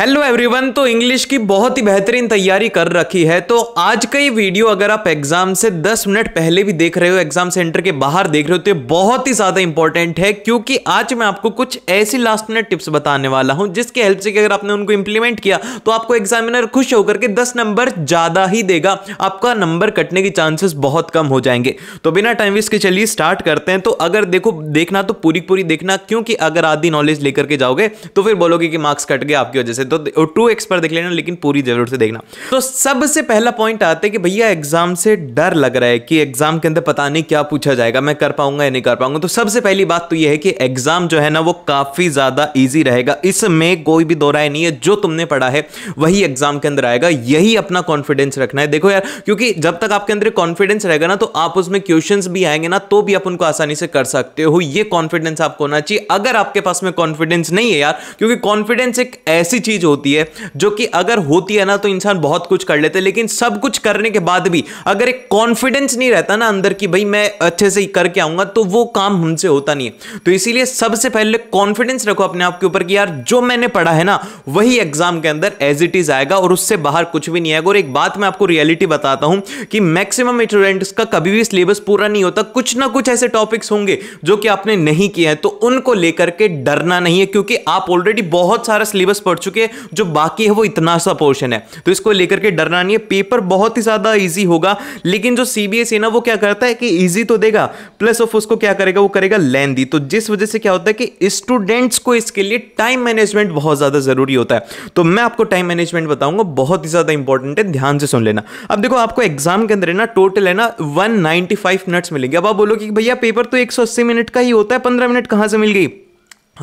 hello everyone तो English की बहुत ही बेहतरीन तैयारी कर रखी है तो आज का ये वीडियो अगर आप एग्जाम से 10 मिनट पहले भी देख रहे हो एग्जाम सेंटर के बाहर देख रहे हो तो ये बहुत ही ज्यादा इंपॉर्टेंट है क्योंकि आज मैं आपको कुछ ऐसी लास्ट मिनट टिप्स बताने वाला हूं जिसके हेल्प से अगर आपने उनको इंप्लीमेंट किया तो आपको एग्जामिनर खुश होकर के दस नंबर ज्यादा ही देगा आपका नंबर कटने के चांसेस बहुत कम हो जाएंगे तो बिना टाइम वेस्ट के चलिए स्टार्ट करते हैं तो अगर देखो देखना तो पूरी पूरी देखना क्योंकि अगर आधी नॉलेज लेकर के जाओगे तो फिर बोलोगे कि मार्क्स कट गए आपकी वजह से तो टू एक्स पर देख लेना लेकिन पूरी जरूर से देखना तो सबसे पहला पॉइंट आता है कि भैया एग्जाम से डर लग रहा है कि एग्जाम के अंदर पता नहीं क्या पूछा जाएगा मैं कर पाऊंगा या नहीं कर पाऊंगा तो सबसे पहली बात तो यह है कि एग्जाम जो है ना वो काफी ज्यादा ईजी रहेगा इसमें कोई भी दो राय नहीं है जो तुमने पढ़ा है वही एग्जाम के अंदर आएगा यही अपना कॉन्फिडेंस रखना है देखो यार क्योंकि जब तक आपके अंदर कॉन्फिडेंस रहेगा ना तो आप उसमें क्वेश्चन भी आएंगे ना तो भी आप उनको आसानी से कर सकते हो ये कॉन्फिडेंस आपको होना चाहिए अगर आपके पास में कॉन्फिडेंस नहीं है यार क्योंकि कॉन्फिडेंस एक ऐसी चीज चीज होती है जो कि अगर होती है ना तो इंसान बहुत कुछ कर लेते लेकिन सब कुछ करने के बाद भी अगर एक कॉन्फिडेंस नहीं रहता ना अंदर की भाई मैं अच्छे से करके आऊंगा तो वो काम हमसे होता नहीं है तो इसीलिए सबसे पहले कॉन्फिडेंस रखो अपने आप के ऊपर कि यार जो मैंने पढ़ा है ना वही एग्जाम के अंदर एज इट इज आएगा और उससे बाहर कुछ भी नहीं आएगा और एक बात मैं आपको रियलिटी बताता हूं कि मैक्सिमम स्टूडेंट्स का कभी भी सिलेबस पूरा नहीं होता कुछ ना कुछ ऐसे टॉपिक्स होंगे जो कि आपने नहीं किए हैं तो उनको लेकर के डरना नहीं है क्योंकि आप ऑलरेडी बहुत सारा सिलेबस पढ़ चुके हैं है जो बाकी है वो इतना सा पोर्शन है तो इसको लेकर के डरना नहीं है पेपर बहुत ही ज़्यादा ईजी होगा लेकिन जो सी बी एस ना वो क्या करता है कि ईजी तो देगा प्लस ऑफ उसको क्या करेगा वो करेगा लेंदी तो जिस वजह से क्या होता है कि स्टूडेंट्स को इसके लिए टाइम मैनेजमेंट बहुत ज़्यादा ज़रूरी होता है तो मैं आपको टाइम मैनेजमेंट बताऊंगा बहुत ही ज़्यादा इंपॉर्टेंट है ध्यान से सुन लेना अब देखो आपको एग्जाम के अंदर है ना टोटल है ना 195 मिनट्स मिलेंगे अब आप बोलोगे कि भैया पेपर तो 180 मिनट का ही होता है 15 मिनट कहां से मिल गई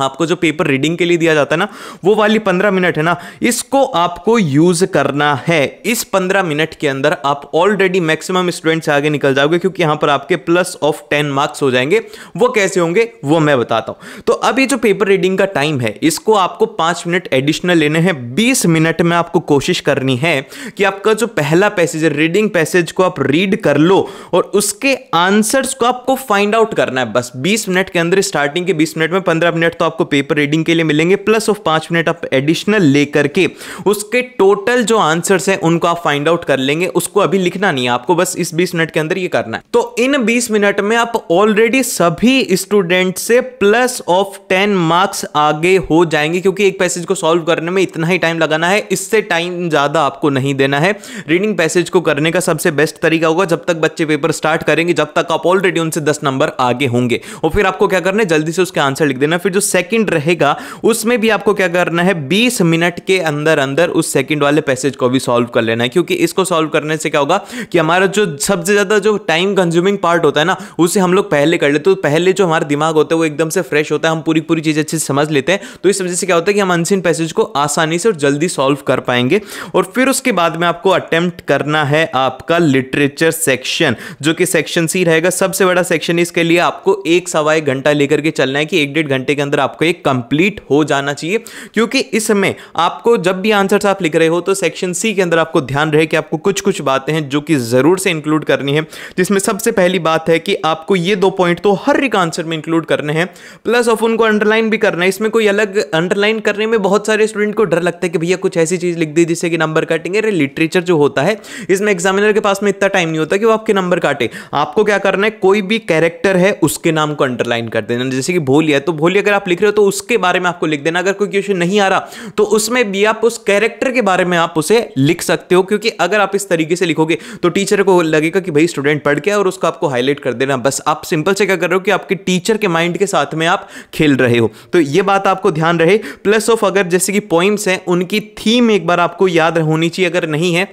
आपको जो पेपर रीडिंग के लिए दिया जाता है ना वो वाली पंद्रह मिनट है ना इसको आपको यूज करना है इस पंद्रह मिनट के अंदर आप ऑलरेडी मैक्सिमम स्टूडेंट से आगे निकल जाओगे क्योंकि यहां पर आपके प्लस ऑफ टेन मार्क्स हो जाएंगे वो कैसे होंगे वो मैं बताता हूं तो अब ये जो पेपर रीडिंग का टाइम है इसको आपको पांच मिनट एडिशनल लेने हैं बीस मिनट में आपको कोशिश करनी है कि आपका जो पहला पैसेज है रीडिंग पैसेज को आप रीड कर लो और उसके आंसर्स को आपको फाइंड आउट करना है बस बीस मिनट के अंदर स्टार्टिंग के बीस मिनट में पंद्रह मिनट तो तो आपको पेपर रीडिंग के लिए मिलेंगे प्लस ऑफ पांच मिनट आप एडिशनल लेकर के उसके टोटल जो आंसर्स हैं उनको आप फाइंड आउट कर लेंगे उसको अभी लिखना नहीं है आपको बस इस बीस मिनट के अंदर ये करना है तो इन बीस मिनट में आप ऑलरेडी सभी स्टूडेंट से प्लस ऑफ टेन मार्क्स आगे हो जाएंगे क्योंकि एक पैसेज को सॉल्व करने में इतना ही टाइम लगाना है इससे टाइम ज़्यादा आपको नहीं देना है रीडिंग पैसेज को करने का सबसे बेस्ट तरीका होगा जब तक बच्चे पेपर स्टार्ट करेंगे जब तक आप ऑलरेडी उनसे दस नंबर आगे होंगे और फिर आपको क्या करना है जल्दी से उसके आंसर लिख देना फिर जो सेकंड रहेगा उसमें भी आपको क्या करना है बीस मिनट के अंदर अंदर उस सेकंड वाले पैसेज को भी सॉल्व कर लेना है क्योंकि इसको सॉल्व करने से क्या होगा कि हमारा जो सबसे ज़्यादा जो टाइम कंज्यूमिंग पार्ट होता है ना उसे हम लोग पहले कर लेते तो पहले जो हमारा दिमाग होता है वो एकदम से फ्रेश होता है हम पूरी पूरी चीज़ अच्छे से समझ लेते हैं तो इस वजह से क्या होता है कि हम अनसिन पैसेज को आसानी से और जल्दी सॉल्व कर पाएंगे और फिर उसके बाद में आपको अटेम्प्ट करना है आपका लिटरेचर सेक्शन जो कि सेक्शन सी रहेगा सबसे बड़ा सेक्शन इसके लिए आपको एक सवा एक घंटा लेकर के चलना है कि एक डेढ़ घंटे के अंदर आपको एक कंप्लीट हो जाना चाहिए क्योंकि इसमें आपको जब भी आंसर्स आप लिख रहे हो तो सेक्शन सी के अंदर आपको ध्यान रहे कि आपको कुछ कुछ बातें हैं जो कि ज़रूर से इंक्लूड करनी है जिसमें सबसे पहली बात है कि आपको ये दो पॉइंट तो हर एक आंसर में इंक्लूड करने हैं प्लस ऑफ उनको अंडरलाइन भी करना है इसमें कोई अलग अंडरलाइन करने में बहुत सारे स्टूडेंट को डर लगता है कि भैया कुछ ऐसी चीज़ लिख दी जिससे कि नंबर काटेंगे अरे लिटरेचर जो होता है इसमें एग्जामिनर के पास में इतना टाइम नहीं होता कि वो आपके नंबर काटे आपको क्या करना है कोई भी कैरेक्टर है उसके नाम को अंडरलाइन कर देना जैसे कि भोलिया तो भोलिया अगर आप लिख रहे हो तो उसके बारे में आपको लिख देना अगर कोई क्वेश्चन नहीं आ रहा तो उसमें भी आप उस कैरेक्टर के बारे में आप उसे लिख सकते हो क्योंकि अगर आप इस तरीके से लिखोगे तो टीचर को लगेगा कि भाई स्टूडेंट पढ़ गया और उसको आपको हाईलाइट कर देना बस आप सिंपल से क्या कर रहे हो कि आपके टीचर के माइंड के साथ में आप खेल रहे हो तो ये बात आपको ध्यान रहे प्लस ऑफ अगर जैसे कि पोइम्स हैं उनकी थीम एक बार आपको याद होनी चाहिए अगर नहीं है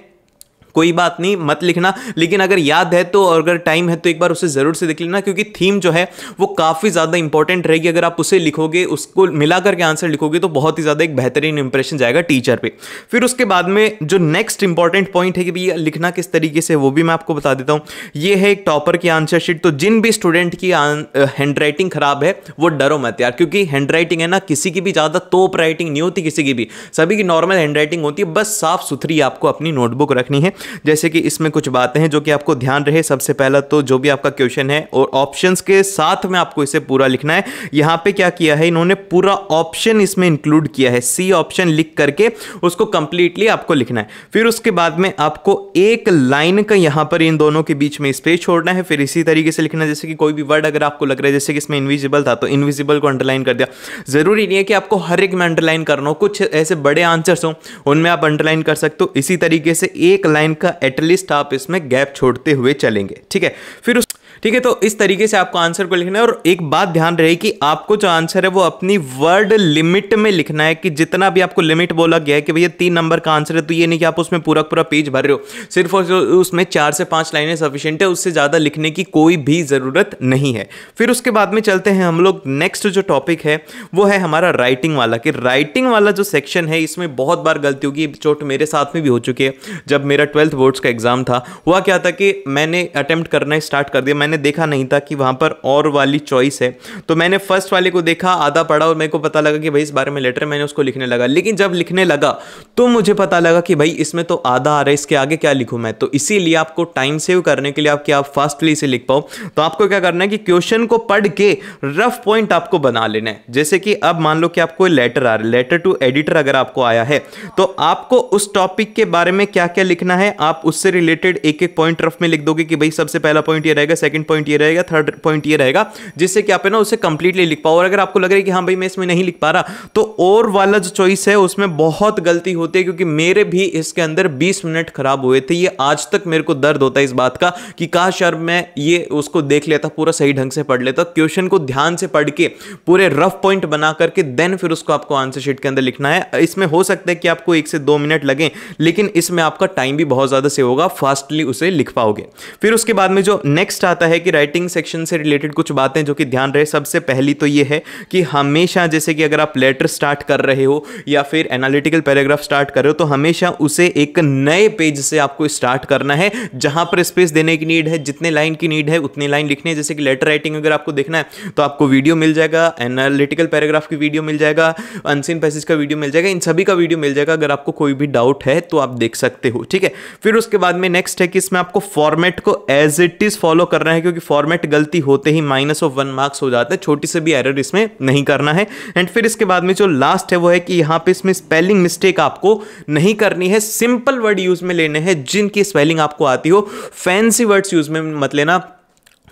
कोई बात नहीं मत लिखना लेकिन अगर याद है तो और अगर टाइम है तो एक बार उसे ज़रूर से देख लेना क्योंकि थीम जो है वो काफ़ी ज़्यादा इंपॉर्टेंट रहेगी अगर आप उसे लिखोगे उसको मिला करके आंसर लिखोगे तो बहुत ही ज़्यादा एक बेहतरीन इंप्रेशन जाएगा टीचर पर फिर उसके बाद में जो नेक्स्ट इंपॉर्टेंट पॉइंट है कि भैया लिखना किस तरीके से वो भी मैं आपको बता देता हूँ ये है एक टॉपर की आंसर शीट तो जिन भी स्टूडेंट की हैंड अं, राइटिंग खराब है वो डरो मत यार क्योंकि हैंड राइटिंग है ना किसी की भी ज़्यादा तोप राइटिंग नहीं होती किसी की भी सभी की नॉर्मल हैंड राइटिंग होती है बस साफ सुथरी आपको अपनी नोटबुक रखनी है जैसे कि इसमें कुछ बातें हैं जो कि आपको ध्यान रहे सबसे पहला तो जो भी आपका क्वेश्चन है और ऑप्शन के साथ में आपको इसे पूरा लिखना है यहाँ पर क्या किया है इन्होंने पूरा ऑप्शन इसमें इंक्लूड किया है सी ऑप्शन लिख करके उसको कंप्लीटली आपको लिखना है फिर उसके बाद में आपको एक लाइन का यहाँ पर इन दोनों के बीच में स्पेस छोड़ना है फिर इसी तरीके से लिखना है जैसे कि कोई भी वर्ड अगर आपको लग रहा है जैसे कि इसमें इनविजिबल था तो इनविजिबल को अंडरलाइन कर दिया जरूरी नहीं है कि आपको हर एक में अंडरलाइन करना हो कुछ ऐसे बड़े आंसर्स हो उनमें आप अंडरलाइन कर सकते हो इसी तरीके से एक लाइन का एटलीस्ट आप इसमें गैप छोड़ते हुए चलेंगे ठीक है फिर उस ठीक है तो इस तरीके से आपको आंसर को लिखना है और एक बात ध्यान रहे कि आपको जो आंसर है वो अपनी वर्ड लिमिट में लिखना है कि जितना भी आपको लिमिट बोला गया है कि भैया तीन नंबर का आंसर है तो ये नहीं कि आप उसमें पूरा पूरा पेज भर रहे हो सिर्फ और उसमें चार से पाँच लाइनें सफिशेंट है उससे ज़्यादा लिखने की कोई भी ज़रूरत नहीं है फिर उसके बाद में चलते हैं हम लोग नेक्स्ट जो टॉपिक है वो है हमारा राइटिंग वाला कि राइटिंग वाला जो सेक्शन है इसमें बहुत बार गलती होगी चोट मेरे साथ में भी हो चुकी है जब मेरा ट्वेल्थ बोर्ड्स का एग्ज़ाम था हुआ क्या था कि मैंने अटैम्प्ट करना स्टार्ट कर दिया मैंने मैंने देखा नहीं था कि वहाँ पर और वाली चॉइस है तो मैंने फर्स्ट वाले को देखा आधा पढ़ा और मेरे को पता लगा कि भाई इस बारे में लेटर मैंने उसको लिखने लगा लेकिन जब लिखने लगा तो मुझे पता लगा कि भाई इसमें तो आधा आ रहा है इसके आगे क्या लिखूँ मैं तो इसीलिए आपको टाइम सेव करने के लिए आप क्या फास्टली इसे लिख पाओ तो आपको क्या करना है कि क्वेश्चन को पढ़ के रफ पॉइंट आपको बना लेना है जैसे कि अब मान लो कि आपको लेटर आ रहा है लेटर टू एडिटर अगर आपको आया है तो आपको उस टॉपिक के बारे में क्या क्या लिखना है आप उससे रिलेटेड एक एक पॉइंट रफ में लिख दोगे कि भाई सबसे पहला पॉइंट ये रहेगा सेकंड सेकंड पॉइंट ये रहेगा थर्ड पॉइंट ये रहेगा जिससे कि आप है ना उसे कंप्लीटली लिख पाओ और अगर आपको लग रहा है कि हाँ भाई मैं इसमें नहीं लिख पा रहा तो और वाला जो चॉइस है उसमें बहुत गलती होती है क्योंकि मेरे भी इसके अंदर बीस मिनट खराब हुए थे ये आज तक मेरे को दर्द होता है इस बात का कि काश यार मैं ये उसको देख लेता पूरा सही ढंग से पढ़ लेता क्वेश्चन को ध्यान से पढ़ के पूरे रफ पॉइंट बना करके देन फिर उसको आपको आंसर शीट के अंदर लिखना है इसमें हो सकता है कि आपको एक से दो मिनट लगे लेकिन इसमें आपका टाइम भी बहुत ज़्यादा से होगा फास्टली उसे लिख पाओगे फिर उसके बाद में जो नेक्स्ट आता है है कि राइटिंग सेक्शन से रिलेटेड कुछ बातें जो कि ध्यान रहे सबसे पहली तो ये है कि हमेशा जैसे कि अगर आप लेटर स्टार्ट कर रहे हो या फिर एनालिटिकल पैराग्राफ स्टार्ट कर रहे हो तो हमेशा उसे एक नए पेज से आपको स्टार्ट करना है जहां पर स्पेस देने की नीड है जितने लाइन की नीड है उतनी लाइन लिखनी है जैसे कि लेटर राइटिंग अगर आपको देखना है तो आपको वीडियो मिल जाएगा एनालिटिकल पैराग्राफ की वीडियो मिल जाएगा अनसिन पैसेज का वीडियो मिल जाएगा इन सभी का वीडियो मिल जाएगा अगर आपको कोई भी डाउट है तो आप देख सकते हो ठीक है फिर उसके बाद में नेक्स्ट है कि इसमें आपको फॉर्मेट को एज इट इज फॉलो करना है है क्योंकि फॉर्मेट गलती होते ही माइनस ऑफ वन मार्क्स हो जाता है छोटी से भी एरर इसमें नहीं करना है एंड फिर इसके बाद में जो लास्ट है वो है कि यहाँ पे इसमें स्पेलिंग मिस्टेक आपको नहीं करनी है सिंपल वर्ड यूज़ में लेने हैं जिनकी स्पेलिंग आपको आती हो फैंसी वर्ड्स यूज़ में मत लेना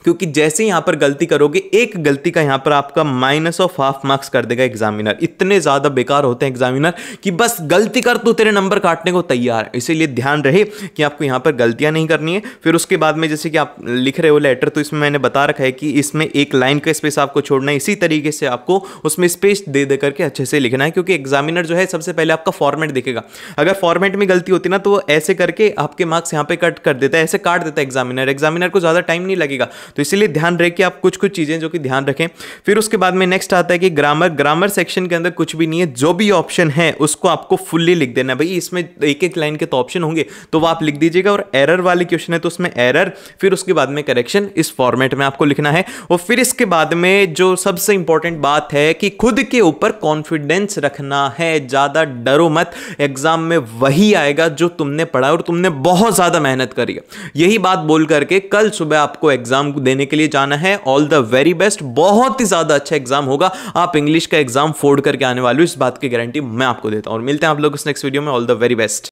क्योंकि जैसे यहाँ पर गलती करोगे एक गलती का यहाँ पर आपका माइनस ऑफ हाफ मार्क्स कर देगा एग्जामिनर इतने ज़्यादा बेकार होते हैं एग्जामिनर कि बस गलती कर तो तेरे नंबर काटने को तैयार है इसीलिए ध्यान रहे कि आपको यहाँ पर गलतियाँ नहीं करनी है फिर उसके बाद में जैसे कि आप लिख रहे हो लेटर तो इसमें मैंने बता रखा है कि इसमें एक लाइन का स्पेस आपको छोड़ना है इसी तरीके से आपको उसमें स्पेस दे दे करके अच्छे से लिखना है क्योंकि एग्जामिनर जो है सबसे पहले आपका फॉर्मेट देखेगा अगर फॉर्मेट में गलती होती ना तो ऐसे करके आपके मार्क्स यहाँ पे कट कर देता है ऐसे काट देता है एग्जामिनर एग्जामिनर को ज़्यादा टाइम नहीं लगेगा तो इसीलिए ध्यान रहे कि आप कुछ कुछ चीज़ें जो कि ध्यान रखें फिर उसके बाद में नेक्स्ट आता है कि ग्रामर ग्रामर सेक्शन के अंदर कुछ भी नहीं है जो भी ऑप्शन है उसको आपको फुल्ली लिख देना है भाई इसमें एक एक लाइन के तो ऑप्शन होंगे तो वह आप लिख दीजिएगा और एरर वाले क्वेश्चन है तो उसमें एरर फिर उसके बाद में करेक्शन इस फॉर्मेट में आपको लिखना है और फिर इसके बाद में जो सबसे इंपॉर्टेंट बात है कि खुद के ऊपर कॉन्फिडेंस रखना है ज़्यादा डरो मत एग्जाम में वही आएगा जो तुमने पढ़ा और तुमने बहुत ज़्यादा मेहनत करी है यही बात बोल करके कल सुबह आपको एग्जाम देने के लिए जाना है ऑल द वेरी बेस्ट बहुत ही ज़्यादा अच्छा एग्जाम होगा आप इंग्लिश का एग्जाम फोर्ड करके आने वाले हो इस बात की गारंटी मैं आपको देता हूँ और मिलते हैं आप लोग इस नेक्स्ट वीडियो में ऑल द वेरी बेस्ट